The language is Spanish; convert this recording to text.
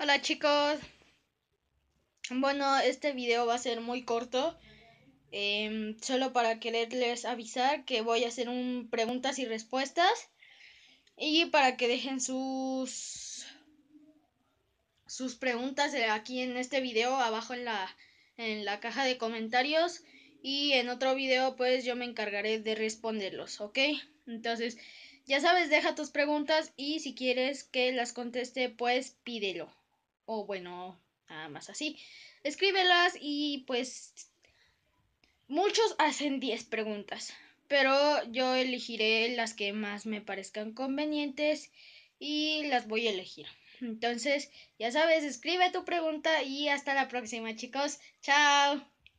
Hola chicos. Bueno, este video va a ser muy corto. Em, solo para quererles avisar que voy a hacer un preguntas y respuestas. Y para que dejen sus sus preguntas aquí en este video abajo en en la caja de comentarios y en otro video pues yo me encargaré de responderlos, ¿ok? Entonces, ya sabes, deja tus preguntas y si quieres que las conteste pues pídelo o bueno, nada más así. Escríbelas y pues muchos hacen 10 preguntas, pero yo elegiré las que más me parezcan convenientes y las voy a elegir. Entonces, ya sabes, escribe tu pregunta y hasta la próxima, chicos. Chao.